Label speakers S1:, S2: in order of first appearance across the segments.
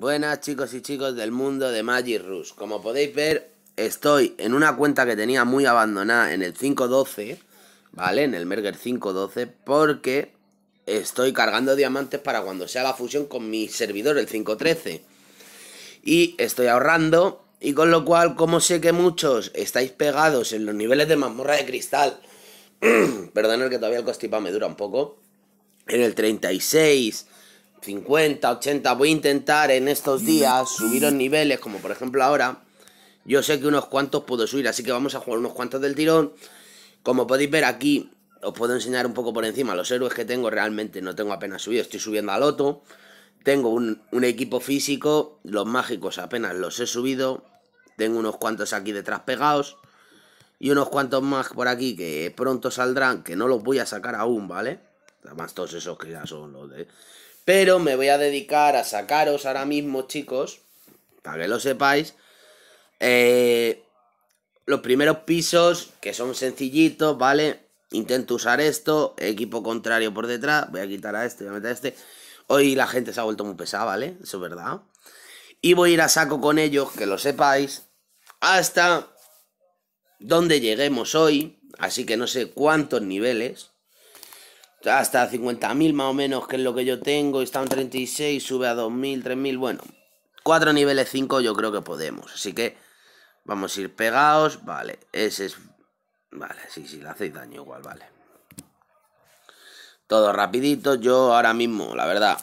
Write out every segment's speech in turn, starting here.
S1: Buenas chicos y chicos del mundo de Magic Rush. Como podéis ver, estoy en una cuenta que tenía muy abandonada en el 512, ¿vale? En el Merger 512, porque estoy cargando diamantes para cuando sea la fusión con mi servidor, el 513. Y estoy ahorrando, y con lo cual, como sé que muchos estáis pegados en los niveles de mazmorra de cristal, Perdón, el que todavía el costipa me dura un poco, en el 36 50, 80. Voy a intentar en estos días subir los niveles, como por ejemplo ahora. Yo sé que unos cuantos puedo subir, así que vamos a jugar unos cuantos del tirón. Como podéis ver aquí, os puedo enseñar un poco por encima los héroes que tengo. Realmente no tengo apenas subido, estoy subiendo al Loto. Tengo un, un equipo físico, los mágicos apenas los he subido. Tengo unos cuantos aquí detrás pegados. Y unos cuantos más por aquí que pronto saldrán, que no los voy a sacar aún, ¿vale? Además todos esos que ya son los de... Pero me voy a dedicar a sacaros ahora mismo, chicos, para que lo sepáis, eh, los primeros pisos, que son sencillitos, ¿vale? Intento usar esto, equipo contrario por detrás, voy a quitar a este, voy a meter a este. Hoy la gente se ha vuelto muy pesada, ¿vale? Eso es verdad. Y voy a ir a saco con ellos, que lo sepáis, hasta donde lleguemos hoy. Así que no sé cuántos niveles, hasta 50.000 más o menos, que es lo que yo tengo, está en 36, sube a 2.000, 3.000, bueno, cuatro niveles 5 yo creo que podemos, así que vamos a ir pegados, vale, ese es, vale, sí, sí, le hacéis daño igual, vale. Todo rapidito, yo ahora mismo, la verdad,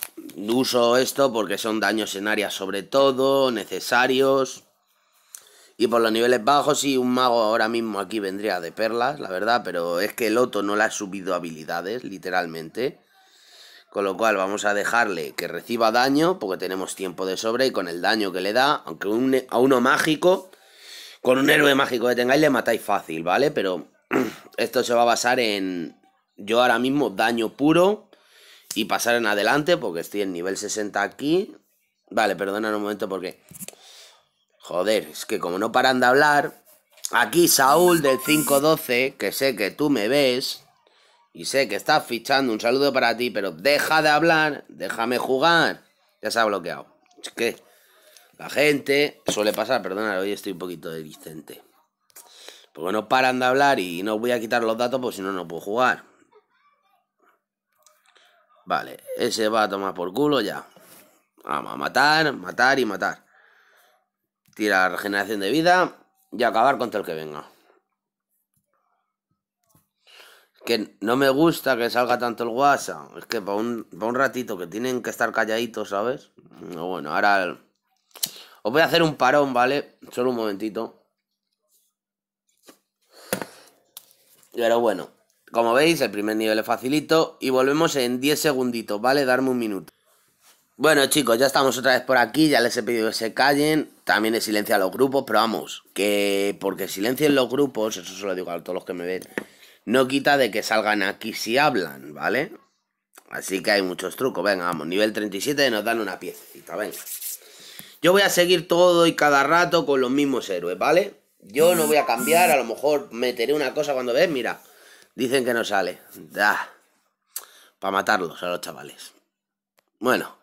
S1: uso esto porque son daños en área sobre todo, necesarios, y por los niveles bajos, sí, un mago ahora mismo aquí vendría de perlas, la verdad, pero es que el loto no le ha subido habilidades, literalmente. Con lo cual vamos a dejarle que reciba daño, porque tenemos tiempo de sobre. y con el daño que le da, aunque a uno mágico, con un héroe mágico que tengáis le matáis fácil, ¿vale? Pero esto se va a basar en yo ahora mismo daño puro y pasar en adelante, porque estoy en nivel 60 aquí. Vale, perdona un momento porque Joder, es que como no paran de hablar, aquí Saúl del 512, que sé que tú me ves y sé que estás fichando, un saludo para ti, pero deja de hablar, déjame jugar. Ya se ha bloqueado. Es que la gente suele pasar, perdona, hoy estoy un poquito distante. Porque no paran de hablar y no voy a quitar los datos porque si no, no puedo jugar. Vale, ese va a tomar por culo ya. Vamos a matar, matar y matar tirar regeneración de vida y acabar contra el que venga. Que no me gusta que salga tanto el WhatsApp. Es que para un, ratito que tienen que estar calladitos, ¿sabes? Bueno, ahora... Os voy a hacer un parón, ¿vale? Solo un momentito. Pero bueno, como veis, el primer nivel es facilito y volvemos en 10 segunditos, ¿vale? Darme un minuto. Bueno chicos, ya estamos otra vez por aquí, ya les he pedido que se callen, también he a los grupos, pero vamos, que porque silencien los grupos, eso se lo digo a todos los que me ven, no quita de que salgan aquí si hablan, ¿vale? Así que hay muchos trucos, venga, vamos, nivel 37 nos dan una piecita, venga. Yo voy a seguir todo y cada rato con los mismos héroes, ¿vale? Yo no voy a cambiar, a lo mejor meteré una cosa cuando ves, mira, dicen que no sale, da, para matarlos a los chavales. Bueno.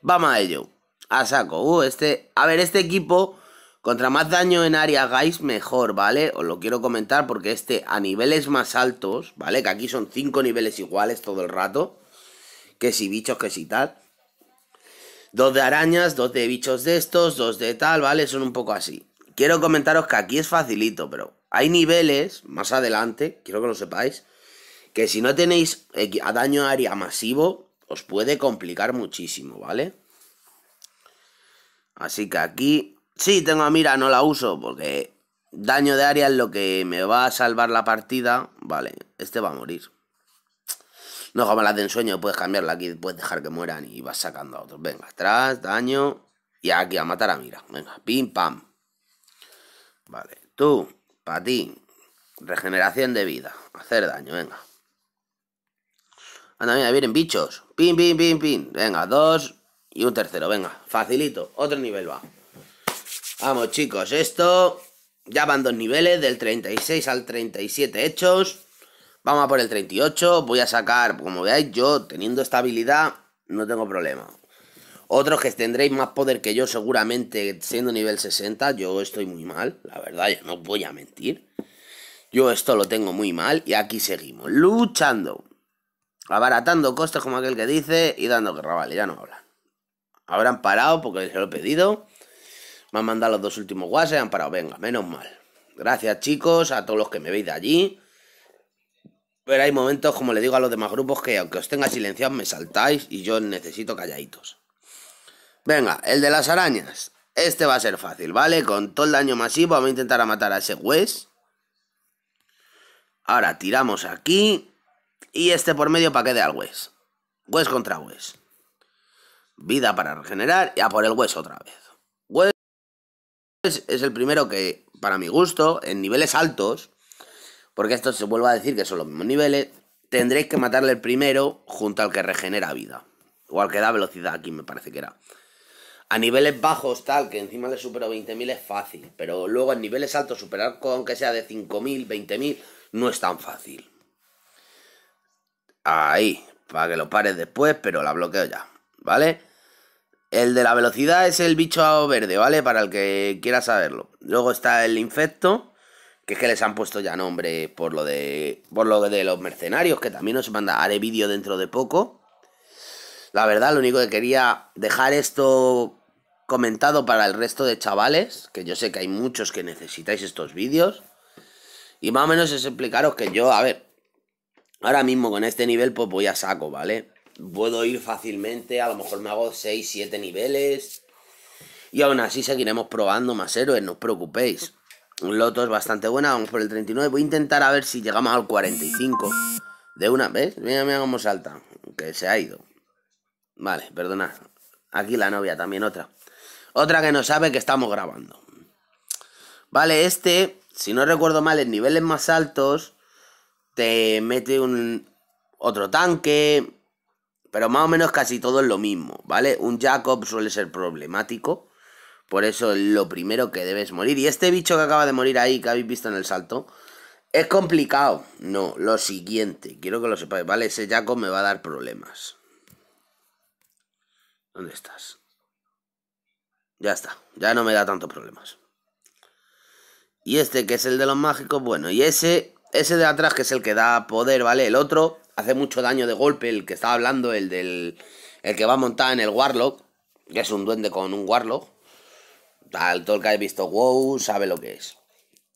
S1: Vamos a ello. A saco. Uh, este. A ver, este equipo. Contra más daño en área hagáis mejor, ¿vale? Os lo quiero comentar porque este a niveles más altos, ¿vale? Que aquí son cinco niveles iguales todo el rato. Que si bichos, que si tal. Dos de arañas, dos de bichos de estos, dos de tal, ¿vale? Son un poco así. Quiero comentaros que aquí es facilito, pero hay niveles más adelante, quiero que lo sepáis, que si no tenéis a daño área masivo, os puede complicar muchísimo, ¿vale? Así que aquí... Sí, tengo a mira, no la uso porque daño de área es lo que me va a salvar la partida. Vale, este va a morir. No como las de ensueño, puedes cambiarla aquí, puedes dejar que mueran y vas sacando a otros. Venga, atrás, daño. Y aquí a matar a mira. Venga, pim, pam. Vale, tú, para ti. Regeneración de vida. Hacer daño, venga. Anda, mira, vienen bichos. Pin, pin, pin, pin. Venga, dos y un tercero. Venga, facilito. Otro nivel va. Vamos, chicos, esto... Ya van dos niveles, del 36 al 37 hechos. Vamos a por el 38. Voy a sacar, como veáis, yo teniendo esta habilidad no tengo problema. Otros que tendréis más poder que yo seguramente siendo nivel 60. Yo estoy muy mal, la verdad, yo no voy a mentir. Yo esto lo tengo muy mal y aquí seguimos, luchando abaratando costes como aquel que dice y dando que vale, ya no hablan. Habrán parado porque se lo he pedido. Me han mandado los dos últimos Y han parado, venga, menos mal. Gracias chicos, a todos los que me veis de allí. Pero hay momentos, como le digo a los demás grupos, que aunque os tenga silenciados me saltáis y yo necesito calladitos. Venga, el de las arañas. Este va a ser fácil, ¿vale? Con todo el daño masivo vamos a intentar matar a ese Wes. Ahora tiramos aquí. Y este por medio para que dé al Wes. Wes contra Wes. Vida para regenerar y a por el Wes otra vez. Wes es el primero que, para mi gusto, en niveles altos, porque esto se vuelve a decir que son los mismos niveles, tendréis que matarle el primero junto al que regenera vida. O al que da velocidad aquí, me parece que era. A niveles bajos, tal, que encima le supero 20.000 es fácil. Pero luego en niveles altos, superar con que sea de 5.000, 20.000, no es tan fácil. Ahí, para que lo pares después, pero la bloqueo ya, ¿vale? El de la velocidad es el bicho verde, ¿vale? Para el que quiera saberlo. Luego está el infecto, que es que les han puesto ya nombre por lo de por lo de los mercenarios, que también os manda, haré vídeo dentro de poco. La verdad, lo único que quería dejar esto comentado para el resto de chavales, que yo sé que hay muchos que necesitáis estos vídeos. Y más o menos es explicaros que yo, a ver, Ahora mismo con este nivel pues voy a saco, ¿vale? Puedo ir fácilmente, a lo mejor me hago 6, 7 niveles. Y aún así seguiremos probando más héroes, no os preocupéis. Loto es bastante buena, vamos por el 39. Voy a intentar a ver si llegamos al 45. De una vez, mira, mira cómo salta. Que se ha ido. Vale, perdonad. Aquí la novia, también otra. Otra que no sabe que estamos grabando. Vale, este, si no recuerdo mal, en niveles más altos te mete un otro tanque, pero más o menos casi todo es lo mismo, ¿vale? Un Jacob suele ser problemático, por eso es lo primero que debes morir. Y este bicho que acaba de morir ahí, que habéis visto en el salto, es complicado. No, lo siguiente, quiero que lo sepáis, ¿vale? Ese Jacob me va a dar problemas. ¿Dónde estás? Ya está, ya no me da tantos problemas. Y este que es el de los mágicos, bueno, y ese ese de atrás, que es el que da poder, ¿vale? El otro hace mucho daño de golpe, el que estaba hablando, el del. El que va a en el Warlock, que es un duende con un Warlock. Tal, todo el que haya visto WoW sabe lo que es.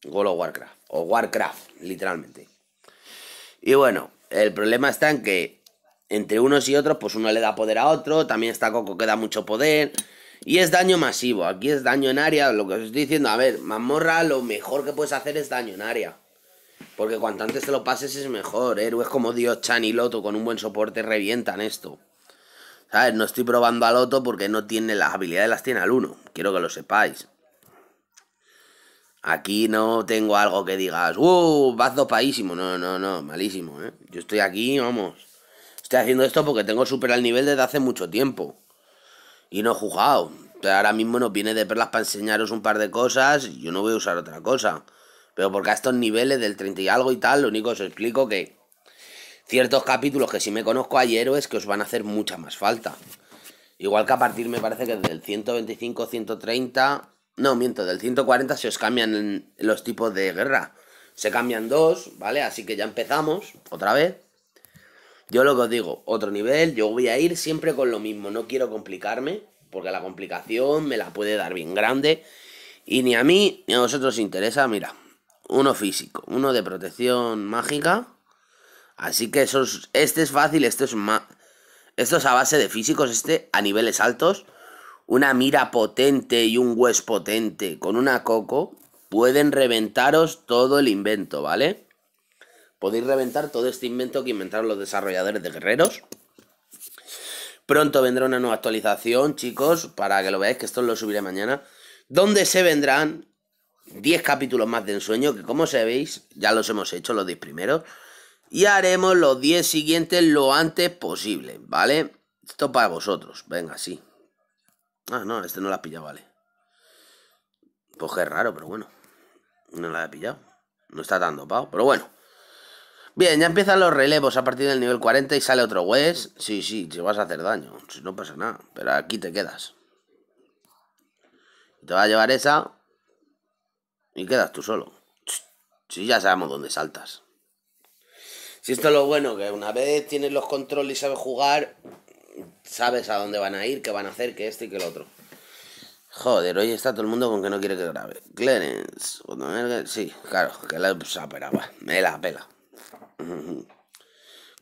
S1: World Warcraft. O Warcraft, literalmente. Y bueno, el problema está en que entre unos y otros, pues uno le da poder a otro. También está Coco que da mucho poder. Y es daño masivo. Aquí es daño en área. Lo que os estoy diciendo, a ver, mazmorra, lo mejor que puedes hacer es daño en área. Porque cuanto antes te lo pases es mejor. Héroes ¿eh? como Dios, Chan y Loto con un buen soporte revientan esto. ¿Sabes? No estoy probando a Loto porque no tiene las habilidades, las tiene al uno. Quiero que lo sepáis. Aquí no tengo algo que digas, ¡uh! Vas dopadísimo. No, no, no, malísimo, ¿eh? Yo estoy aquí, vamos. Estoy haciendo esto porque tengo super al nivel desde hace mucho tiempo. Y no he jugado. ahora mismo nos viene de perlas para enseñaros un par de cosas. Y yo no voy a usar otra cosa. Pero porque a estos niveles del 30 y algo y tal, lo único que os explico que ciertos capítulos que si me conozco hay héroes que os van a hacer mucha más falta. Igual que a partir, me parece que del 125, 130... No, miento, del 140 se os cambian los tipos de guerra. Se cambian dos, ¿vale? Así que ya empezamos, otra vez. Yo lo que os digo, otro nivel, yo voy a ir siempre con lo mismo, no quiero complicarme, porque la complicación me la puede dar bien grande. Y ni a mí ni a vosotros interesa, mira, uno físico, uno de protección mágica. Así que este es fácil, esto es Esto es a base de físicos, este a niveles altos. Una mira potente y un hues potente con una coco pueden reventaros todo el invento, ¿vale? Podéis reventar todo este invento que inventaron los desarrolladores de guerreros. Pronto vendrá una nueva actualización, chicos, para que lo veáis, que esto lo subiré mañana. ¿Dónde se vendrán 10 capítulos más de ensueño, que como sabéis, ya los hemos hecho los 10 primeros. Y haremos los 10 siguientes lo antes posible, ¿vale? Esto para vosotros, venga, sí. Ah, no, este no la ha pillado, vale. Pues qué raro, pero bueno. No la he pillado. No está tan dopado, pero bueno. Bien, ya empiezan los relevos a partir del nivel 40 y sale otro Wes. Sí, sí, si vas a hacer daño, si no pasa nada. Pero aquí te quedas. Te va a llevar esa y quedas tú solo. Si ya sabemos dónde saltas. Si esto es lo bueno, que una vez tienes los controles y sabes jugar, sabes a dónde van a ir, qué van a hacer, que esto y que el otro. Joder, hoy está todo el mundo con que no quiere que grabe. Clarence, sí, claro, que la superaba. Me la pela.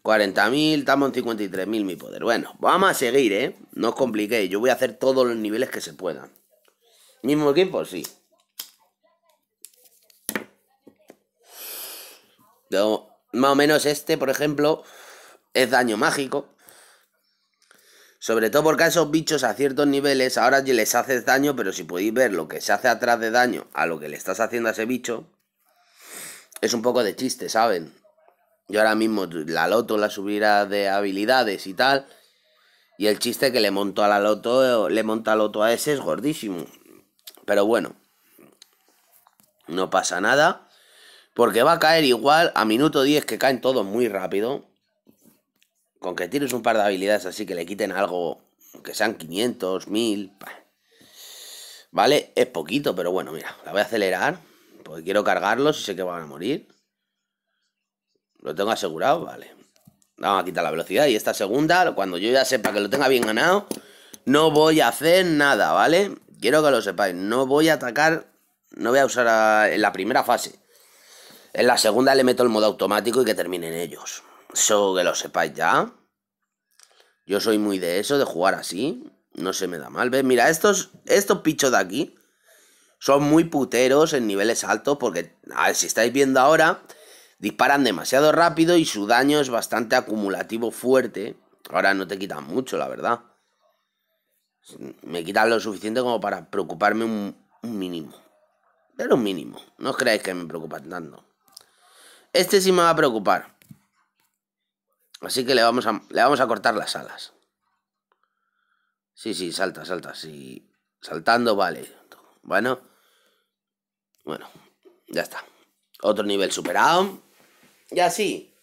S1: 40.000, estamos en 53.000 mi poder. Bueno, vamos a seguir, ¿eh? No os compliquéis, yo voy a hacer todos los niveles que se puedan. ¿Mismo equipo? Sí. Más o menos este, por ejemplo, es daño mágico. Sobre todo porque a esos bichos a ciertos niveles ahora les haces daño, pero si podéis ver lo que se hace atrás de daño a lo que le estás haciendo a ese bicho, es un poco de chiste, ¿saben? Yo ahora mismo la loto la subirá de habilidades y tal, y el chiste que le monto a la loto, le monta a loto a ese es gordísimo. Pero bueno, no pasa nada. Porque va a caer igual a minuto 10 que caen todos muy rápido. Con que tires un par de habilidades así que le quiten algo, que sean 500, 1000. Vale, es poquito, pero bueno, mira, la voy a acelerar. Porque quiero cargarlos y sé que van a morir. Lo tengo asegurado, vale. Vamos a quitar la velocidad y esta segunda, cuando yo ya sepa que lo tenga bien ganado, no voy a hacer nada, ¿vale? Quiero que lo sepáis, no voy a atacar, no voy a usar en la primera fase. En la segunda le meto el modo automático y que terminen ellos. Eso que lo sepáis ya. Yo soy muy de eso, de jugar así. No se me da mal. ¿Ves? Mira, estos, estos pichos de aquí son muy puteros en niveles altos porque, si estáis viendo ahora, disparan demasiado rápido y su daño es bastante acumulativo fuerte. Ahora no te quitan mucho, la verdad. Me quitan lo suficiente como para preocuparme un, mínimo. Pero un mínimo. No os creáis que me preocupan tanto. Este sí me va a preocupar. Así que le vamos a, le vamos a cortar las alas. Sí, sí, salta, salta. Sí. Saltando, vale. Bueno. Bueno, ya está. Otro nivel superado. Y así.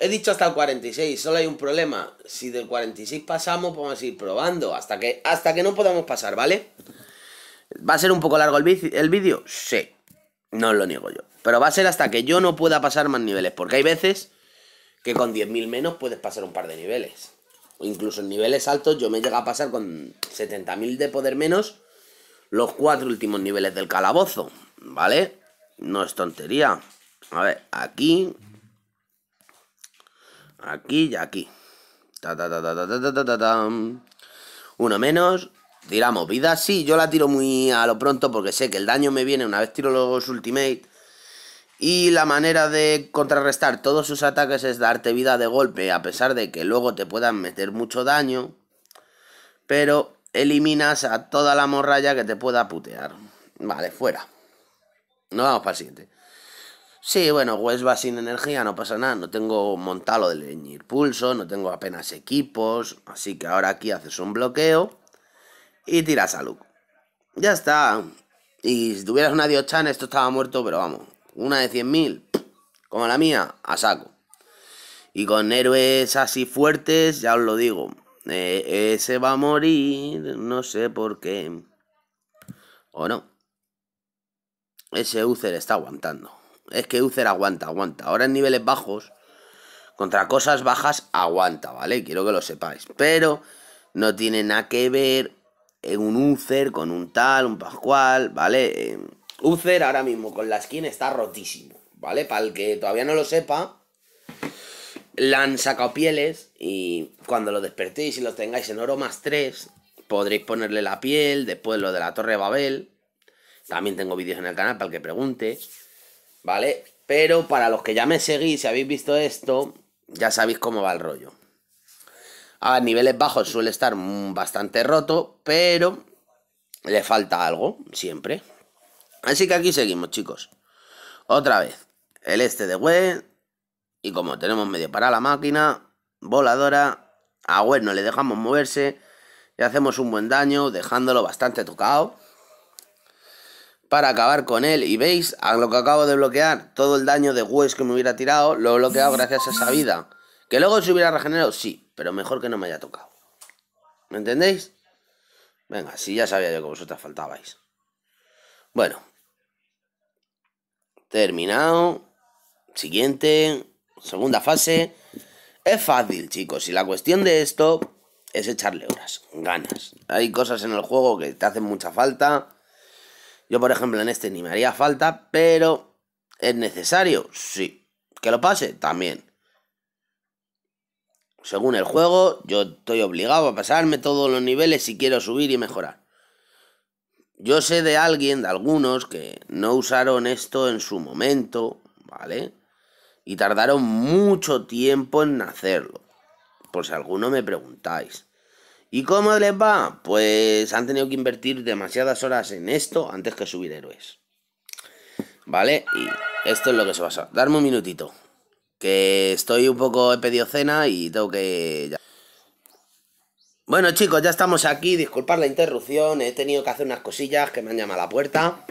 S1: He dicho hasta el 46, solo hay un problema. Si del 46 pasamos, vamos a ir probando hasta que, hasta que no podamos pasar, ¿vale? ¿Va a ser un poco largo el vídeo? Sí. No lo niego yo. Pero va a ser hasta que yo no pueda pasar más niveles. Porque hay veces que con 10.000 menos puedes pasar un par de niveles. O incluso en niveles altos yo me llega a pasar con 70.000 de poder menos los cuatro últimos niveles del calabozo. ¿Vale? No es tontería. A ver, aquí. Aquí y aquí. Ta, ta, ta, Uno menos. Tiramos vida, sí, yo la tiro muy a lo pronto porque sé que el daño me viene una vez tiro los ultimate. Y la manera de contrarrestar todos sus ataques es darte vida de golpe, a pesar de que luego te puedan meter mucho daño. Pero eliminas a toda la morralla que te pueda putear. Vale, fuera. Nos vamos para el siguiente. Sí, bueno, West va sin energía, no pasa nada. No tengo montado de leñir pulso, no tengo apenas equipos. Así que ahora aquí haces un bloqueo y tiras a Luke. Ya está. Y si tuvieras una Diochan, esto estaba muerto, pero vamos. Una de 100.000, como la mía, a saco. Y con héroes así fuertes, ya os lo digo. Eh, ese va a morir, no sé por qué. ¿O no? Ese Uther está aguantando. Es que Uther aguanta, aguanta. Ahora en niveles bajos, contra cosas bajas, aguanta, ¿vale? Quiero que lo sepáis. Pero no tiene nada que ver un Uther con un tal, un Pascual, ¿vale? Em, Uther ahora mismo con la skin está rotísimo, ¿vale? Para el que todavía no lo sepa, le han sacado pieles y cuando lo despertéis y lo tengáis en oro más 3, podréis ponerle la piel, después lo de la Torre de Babel. También tengo vídeos en el canal para el que pregunte, ¿vale? Pero para los que ya me seguís y si habéis visto esto, ya sabéis cómo va el rollo. A niveles bajos suele estar bastante roto, pero le falta algo siempre. Así que aquí seguimos, chicos. Otra vez, el este de web. Y como tenemos medio para la máquina, voladora, a web no le dejamos moverse. Y hacemos un buen daño, dejándolo bastante tocado. Para acabar con él, y veis, a lo que acabo de bloquear, todo el daño de Wes que me hubiera tirado, lo he bloqueado gracias a esa vida. Que luego se hubiera regenerado, sí, pero mejor que no me haya tocado. ¿Me entendéis? Venga, si ya sabía yo que vosotras faltabais. Bueno. Terminado. Siguiente. Segunda fase. Es fácil, chicos. Y la cuestión de esto es echarle horas, ganas. Hay cosas en el juego que te hacen mucha falta. Yo, por ejemplo, en este ni me haría falta, pero ¿es necesario? Sí. ¿Que lo pase? También. Según el juego, yo estoy obligado a pasarme todos los niveles si quiero subir y mejorar. Yo sé de alguien, de algunos, que no usaron esto en su momento, ¿vale? Y tardaron mucho tiempo en hacerlo. Por si alguno me preguntáis. ¿Y cómo les va? Pues han tenido que invertir demasiadas horas en esto antes que subir héroes. ¿Vale? Y esto es lo que se pasa. Darme un minutito. Que estoy un poco, he pedido cena y tengo que... Bueno chicos, ya estamos aquí, disculpad la interrupción, he tenido que hacer unas cosillas que me han llamado a la puerta.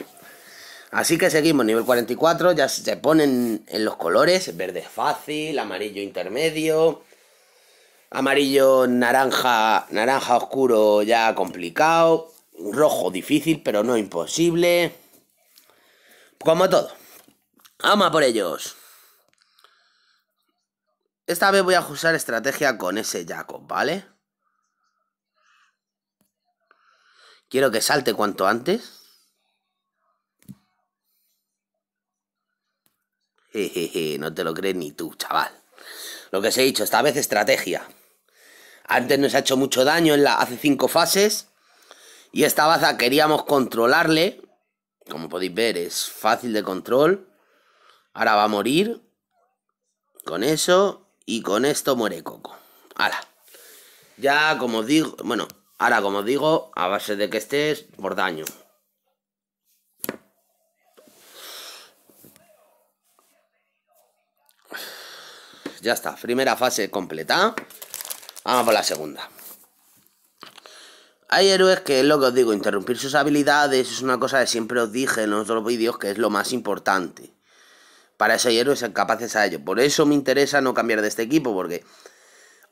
S1: Así que seguimos, nivel 44, ya se ponen en los colores, verde fácil, amarillo intermedio, amarillo naranja, naranja oscuro ya complicado, rojo difícil pero no imposible, como todo. Vamos por ellos. Esta vez voy a usar estrategia con ese Jacob, ¿vale? Quiero que salte cuanto antes. Jejeje, no te lo crees ni tú, chaval. Lo que os he dicho, esta vez estrategia. Antes nos ha hecho mucho daño en la, hace cinco fases. Y esta baza queríamos controlarle. Como podéis ver, es fácil de control. Ahora va a morir. Con eso. Y con esto muere Coco. Ya, como digo, bueno, ahora como digo, a base de que estés por daño. Ya está, primera fase completa. Vamos por la segunda. Hay héroes que es lo que os digo, interrumpir sus habilidades es una cosa que siempre os dije en los otros vídeos que es lo más importante para esos héroes capaces a ello. Por eso me interesa no cambiar de este equipo, porque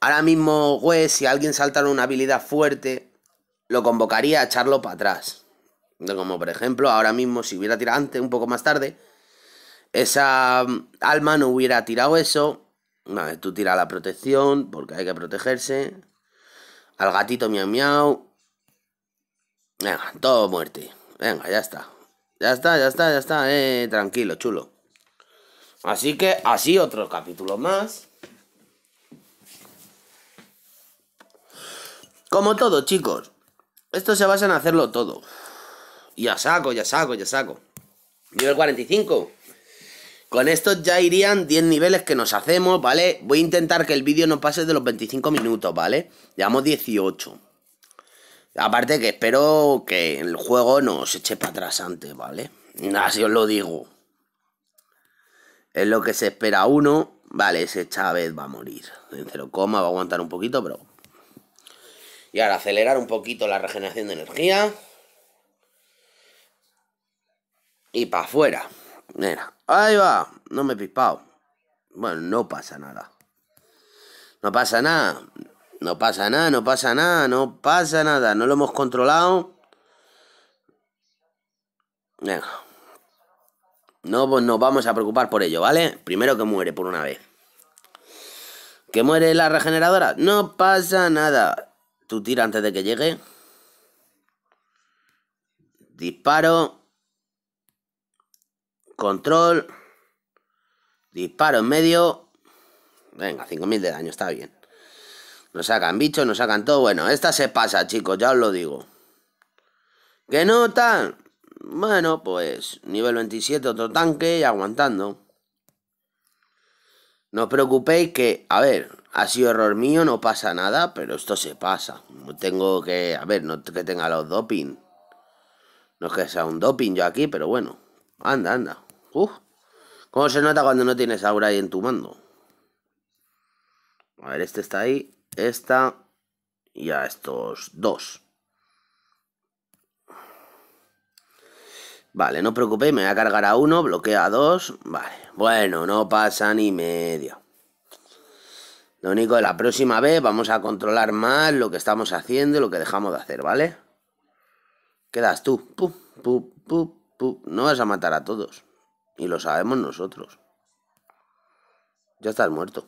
S1: ahora mismo, juez, si alguien saltara una habilidad fuerte, lo convocaría a echarlo para atrás. Como por ejemplo, ahora mismo, si hubiera tirado antes, un poco más tarde, esa mm, alma no hubiera tirado eso. Vale, tú tira la protección, porque hay que protegerse. Al gatito miau miau. Venga, todo muerte. Venga, ya está. Ya está, ya está, ya está. Eh, tranquilo, chulo. Así que así otro capítulo más. Como todo, chicos. Esto se basa en hacerlo todo. Ya saco, ya saco, ya saco. Nivel 45. Con esto ya irían 10 niveles que nos hacemos, ¿vale? Voy a intentar que el vídeo no pase de los 25 minutos, ¿vale? Llevamos 18. Aparte que espero que el juego nos eche para atrás antes, ¿vale? Así os lo digo. Es lo que se espera uno. Vale, ese Chávez va a morir. En 0, va a aguantar un poquito, pero... Y ahora acelerar un poquito la regeneración de energía. Y para afuera. Mira, ahí va. No me he pispado. Bueno, no pasa nada. No pasa nada. No pasa nada, no pasa nada, no pasa nada. No lo hemos controlado. Venga. No pues nos vamos a preocupar por ello, ¿vale? Primero que muere por una vez. ¿Que muere la regeneradora? No pasa nada. Tú tira antes de que llegue. Disparo. Control. Disparo en medio. Venga, 5.000 de daño, está bien. Nos sacan bichos, nos sacan todo. Bueno, esta se pasa, chicos, ya os lo digo. ¡Que no bueno, pues nivel 27, otro tanque y aguantando. No os preocupéis que, a ver, ha sido error mío, no pasa nada, pero esto se pasa. Tengo que, a ver, no que tenga los doping. No es que sea un doping yo aquí, pero bueno. Anda, anda. Uf. ¿Cómo se nota cuando no tienes aura ahí en tu mando? A ver, este está ahí, esta y a estos dos. Vale, no os preocupéis, me voy a cargar a uno, bloquea a dos. Vale, bueno, no pasa ni medio. Lo único, la próxima vez vamos a controlar más lo que estamos haciendo y lo que dejamos de hacer, ¿vale? Quedas tú. No vas a matar a todos. Y lo sabemos nosotros. Ya estás muerto.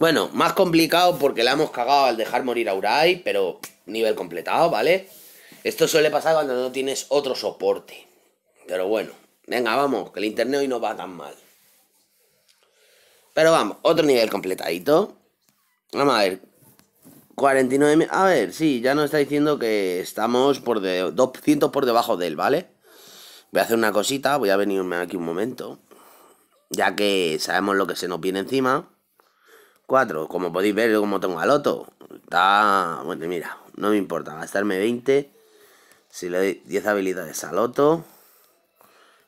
S1: Bueno, más complicado porque la hemos cagado al dejar morir a Urai, pero nivel completado, ¿vale? Esto suele pasar cuando no tienes otro soporte. Pero bueno, venga, vamos, que el internet hoy no va tan mal. Pero vamos, otro nivel completadito. Vamos a ver. 49... A ver, sí, ya nos está diciendo que estamos por de 200 por debajo de él, ¿vale? Voy a hacer una cosita, voy a venirme aquí un momento. Ya que sabemos lo que se nos viene encima. Como podéis ver, como tengo a Loto. Está... Bueno, mira, no me importa gastarme 20. Si le doy 10 habilidades al Loto.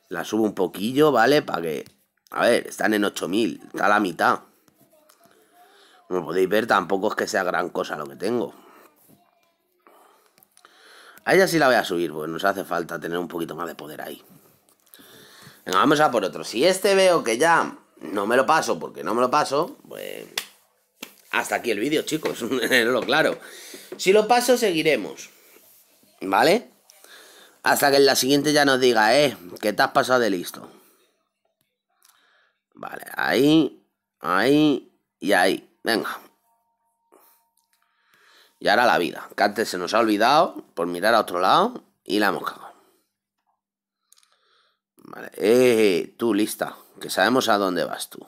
S1: La subo un poquillo, ¿vale? Para que... A ver, están en 8000. Está la mitad. Como podéis ver, tampoco es que sea gran cosa lo que tengo. ahí ella sí la voy a subir, pues nos hace falta tener un poquito más de poder ahí. Venga, vamos a por otro. Si este veo que ya no me lo paso, porque no me lo paso, pues hasta aquí el vídeo, chicos, lo claro. Si lo paso, seguiremos. ¿Vale? Hasta que en la siguiente ya nos diga, eh, ¿Qué te has pasado de listo. Vale, ahí, ahí y ahí. Venga. Y ahora la vida, que antes se nos ha olvidado por mirar a otro lado y la hemos cagado. Vale, eh, tú lista, que sabemos a dónde vas tú.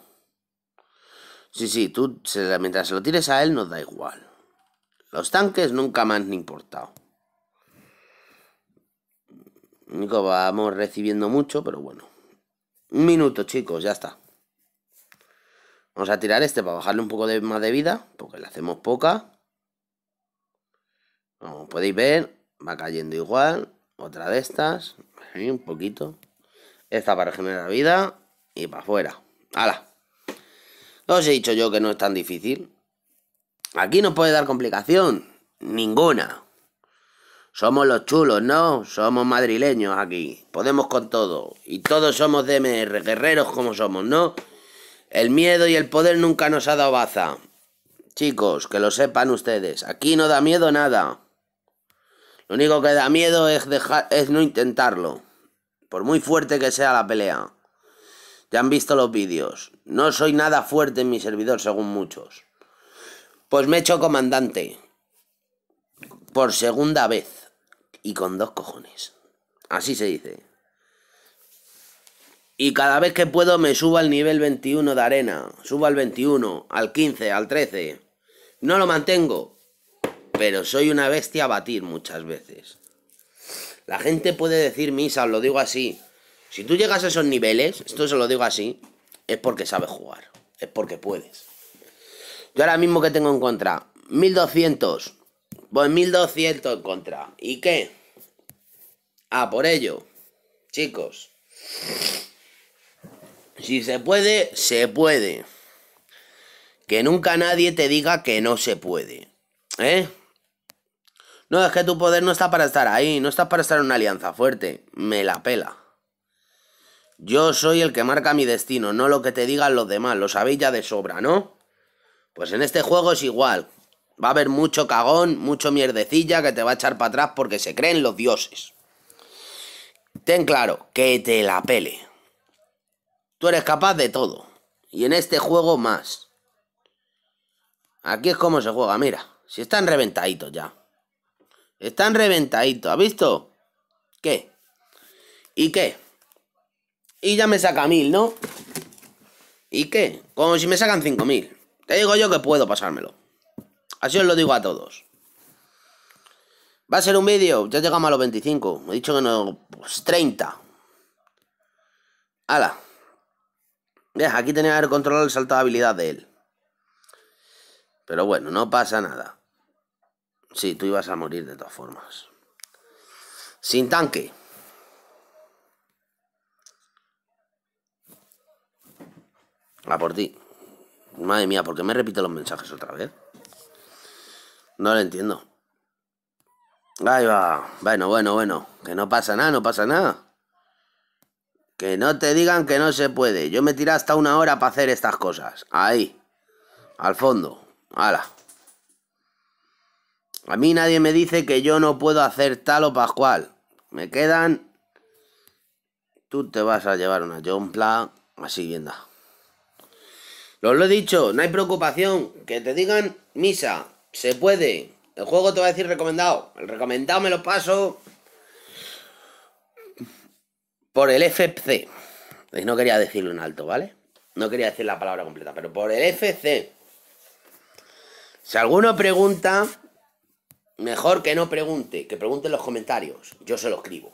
S1: Sí, sí, tú mientras se lo tires a él nos da igual. Los tanques nunca me han importado. Nico, vamos recibiendo mucho, pero bueno. Un minuto, chicos, ya está. Vamos a tirar este para bajarle un poco de, más de vida, porque le hacemos poca. Como podéis ver, va cayendo igual. Otra de estas, un poquito. Esta para generar vida y para afuera. ¡Hala! os he dicho yo que no es tan difícil? Aquí no puede dar complicación. Ninguna. Somos los chulos, ¿no? Somos madrileños aquí. Podemos con todo. Y todos somos DMR, guerreros como somos, ¿no? El miedo y el poder nunca nos ha dado baza. Chicos, que lo sepan ustedes. Aquí no da miedo nada. Lo único que da miedo es, dejar, es no intentarlo. Por muy fuerte que sea la pelea. Ya han visto los vídeos. No soy nada fuerte en mi servidor, según muchos. Pues me he hecho comandante. Por segunda vez. Y con dos cojones. Así se dice. Y cada vez que puedo me subo al nivel 21 de arena. Subo al 21, al 15, al 13. No lo mantengo. Pero soy una bestia a batir muchas veces. La gente puede decir misa, os lo digo así. Si tú llegas a esos niveles, esto se lo digo así, es porque sabes jugar, es porque puedes. Yo ahora mismo que tengo en contra, 1200. Pues 1200 en contra. ¿Y qué? Ah, por ello, chicos. Si se puede, se puede. Que nunca nadie te diga que no se puede. ¿Eh? No, es que tu poder no está para estar ahí, no está para estar en una alianza fuerte. Me la pela. Yo soy el que marca mi destino, no lo que te digan los demás, lo sabéis ya de sobra, ¿no? Pues en este juego es igual. Va a haber mucho cagón, mucho mierdecilla que te va a echar para atrás porque se creen los dioses. Ten claro, que te la pele. Tú eres capaz de todo. Y en este juego más. Aquí es como se juega, mira. Si están reventaditos ya. Están reventaditos, ¿ha visto? ¿Qué? ¿Y qué? y ya me saca mil, ¿no? ¿Y qué? Como si me sacan 5.000. Te digo yo que puedo pasármelo. Así os lo digo a todos. Va a ser un vídeo. Ya llegamos a los 25. Me he dicho que no... Pues 30. ¡Hala! Mira, aquí tenía que controlar el salto de habilidad de él. Pero bueno, no pasa nada. Sí, tú ibas a morir de todas formas. Sin tanque. La por ti. Madre mía, ¿por qué me repite los mensajes otra vez? No lo entiendo. Ahí va. Bueno, bueno, bueno. Que no pasa nada, no pasa nada. Que no te digan que no se puede. Yo me tiré hasta una hora para hacer estas cosas. Ahí. Al fondo. Hala. A mí nadie me dice que yo no puedo hacer tal o pascual. Me quedan... Tú te vas a llevar una Plan, Así, vienda. Os lo he dicho, no hay preocupación. Que te digan misa, se puede. El juego te va a decir recomendado. El recomendado me lo paso por el FC. No quería decirlo en alto, ¿vale? No quería decir la palabra completa, pero por el FC. Si alguno pregunta, mejor que no pregunte, que pregunte en los comentarios. Yo se lo escribo.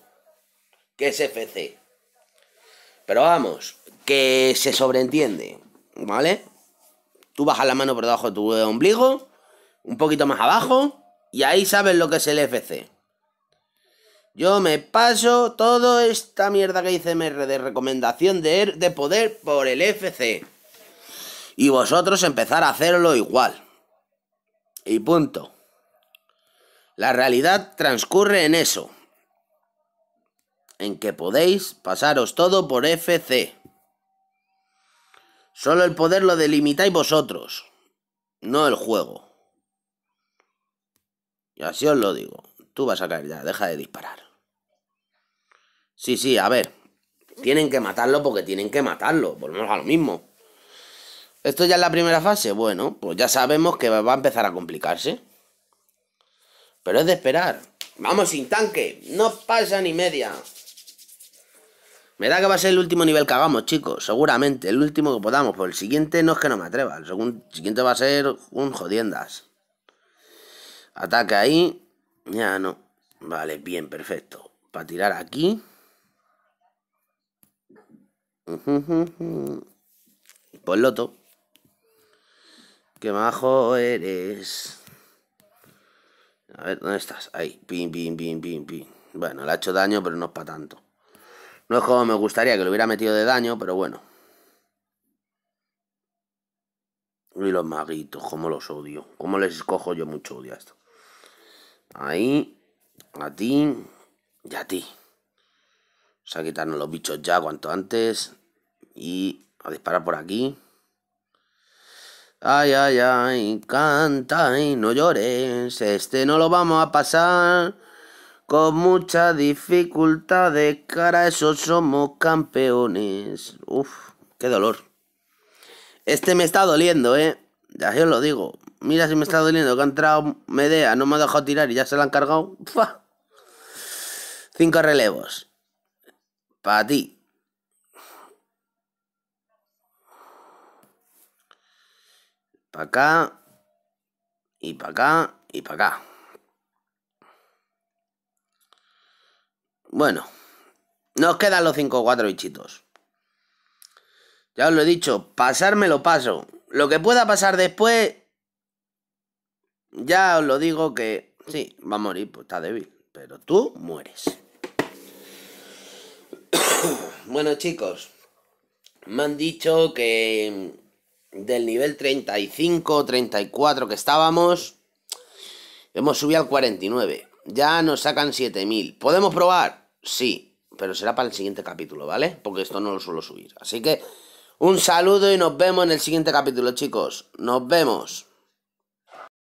S1: ¿Qué es FC? Pero vamos, que se sobreentiende. ¿vale? Tú bajas la mano por debajo de tu ombligo, un poquito más abajo, y ahí sabes lo que es el FC. Yo me paso toda esta mierda que dice MR de recomendación de, er, de poder por el FC. Y vosotros empezar a hacerlo igual. Y punto. La realidad transcurre en eso. En que podéis pasaros todo por FC. Solo el poder lo delimitáis vosotros, no el juego. Y así os lo digo. Tú vas a caer ya, deja de disparar. Sí, sí, a ver. Tienen que matarlo porque tienen que matarlo. Volvemos a lo mismo. ¿Esto ya es la primera fase? Bueno, pues ya sabemos que va a empezar a complicarse. Pero es de esperar. Vamos sin tanque. No pasa ni media. Me da que va a ser el último nivel que hagamos, chicos. Seguramente, el último que podamos. Por el siguiente no es que no me atreva. El, siguiente va a ser un jodiendas. Ataque ahí. Ya no. Vale, bien, perfecto. Para tirar aquí. Pues loto. Qué bajo eres. A ver, ¿dónde estás? Ahí. pim, pim, pim, pim, pim Bueno, le ha hecho daño, pero no es para tanto. No es como me gustaría que lo hubiera metido de daño, pero bueno. Y los maguitos, cómo los odio. Cómo les escojo yo mucho odio a esto. Ahí, a ti y a ti. O sea, quitarnos los bichos ya cuanto antes. Y a disparar por aquí. Ay, ay, ay, canta y no llores. Este no lo vamos a pasar. Con mucha dificultad de cara a eso somos campeones. Uf, qué dolor. Este me está doliendo, ¿eh? Ya yo lo digo. Mira si me está doliendo que ha entrado Medea, no me ha dejado tirar y ya se la han cargado. Cinco relevos. Para ti. Para acá. Y para acá. Y para acá. Bueno, nos quedan los 5 o 4 bichitos. Ya os lo he dicho, pasarme lo paso. Lo que pueda pasar después, ya os lo digo que sí, va a morir, pues está débil. Pero tú mueres. bueno, chicos, me han dicho que del nivel 35, 34 que estábamos, hemos subido al 49. Ya nos sacan 7000. Podemos probar. Sí, pero será para el siguiente capítulo, ¿vale? Porque esto no lo suelo subir. Así que un saludo y nos vemos en el siguiente capítulo, chicos. Nos vemos.